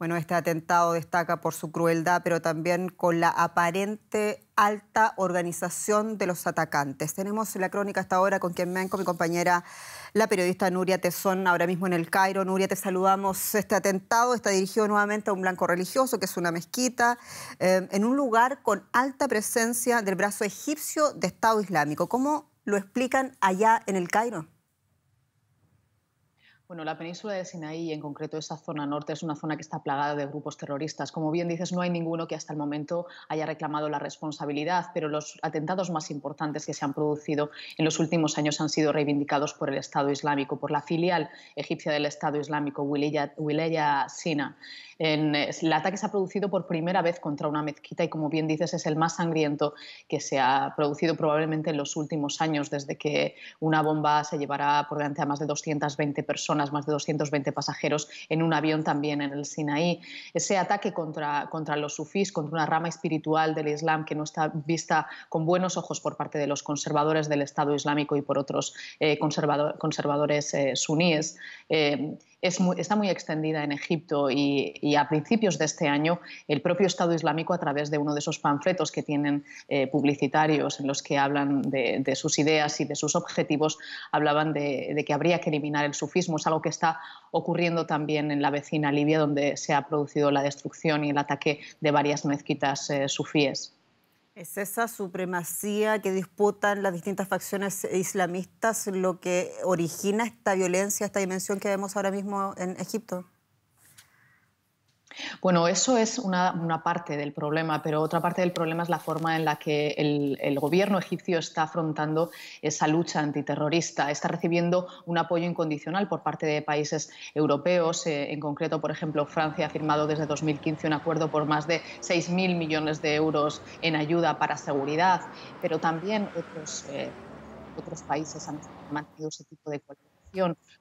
Bueno, este atentado destaca por su crueldad, pero también con la aparente alta organización de los atacantes. Tenemos la crónica hasta ahora con quien me mi compañera, la periodista Nuria Tesón, ahora mismo en el Cairo. Nuria, te saludamos. Este atentado está dirigido nuevamente a un blanco religioso, que es una mezquita, eh, en un lugar con alta presencia del brazo egipcio de Estado Islámico. ¿Cómo lo explican allá en el Cairo? Bueno, la península de Sinaí en concreto esa zona norte es una zona que está plagada de grupos terroristas. Como bien dices, no hay ninguno que hasta el momento haya reclamado la responsabilidad, pero los atentados más importantes que se han producido en los últimos años han sido reivindicados por el Estado Islámico, por la filial egipcia del Estado Islámico, Wilaya Sina. En, el ataque se ha producido por primera vez contra una mezquita y, como bien dices, es el más sangriento que se ha producido probablemente en los últimos años, desde que una bomba se llevará por delante a más de 220 personas más de 220 pasajeros en un avión también en el Sinaí. Ese ataque contra, contra los sufís, contra una rama espiritual del Islam que no está vista con buenos ojos por parte de los conservadores del Estado Islámico y por otros eh, conservadores eh, suníes. Eh, está muy extendida en Egipto y, a principios de este año el propio Estado Islámico a través de uno de esos panfletos que tienen eh, publicitarios en los que hablan de, sus ideas y de sus objetivos, hablaban de, que habría que eliminar el sufismo. Es algo que está ocurriendo también en la vecina Libia donde se ha producido la destrucción y el ataque de varias mezquitas eh, sufíes. ¿Es esa supremacía que disputan las distintas facciones islamistas lo que origina esta violencia, esta dimensión que vemos ahora mismo en Egipto? Bueno, eso es una, parte del problema, pero otra parte del problema es la forma en la que el, gobierno egipcio está afrontando esa lucha antiterrorista. Está recibiendo un apoyo incondicional por parte de países europeos. Eh, en concreto, por ejemplo, Francia ha firmado desde 2015 un acuerdo por más de 6.000 millones de euros en ayuda para seguridad, pero también otros, eh, otros países han mantenido ese tipo de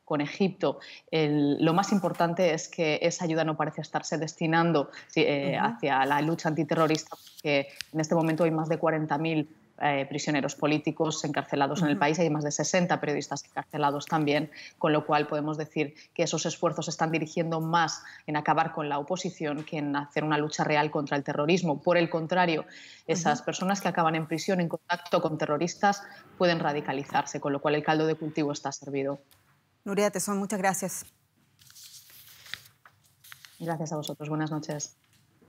con Egipto, lo más importante es que esa ayuda no parece estarse destinando eh, hacia la lucha antiterrorista, porque en este momento hay más de 40.000 eh, prisioneros políticos encarcelados en el país, hay más de 60 periodistas encarcelados también, con lo cual podemos decir que esos esfuerzos se están dirigiendo más en acabar con la oposición que en hacer una lucha real contra el terrorismo. Por el contrario, esas personas que acaban en prisión en contacto con terroristas pueden radicalizarse, con lo cual el caldo de cultivo está servido. Nuria Tesón, muchas gracias. Gracias a vosotros. Buenas noches.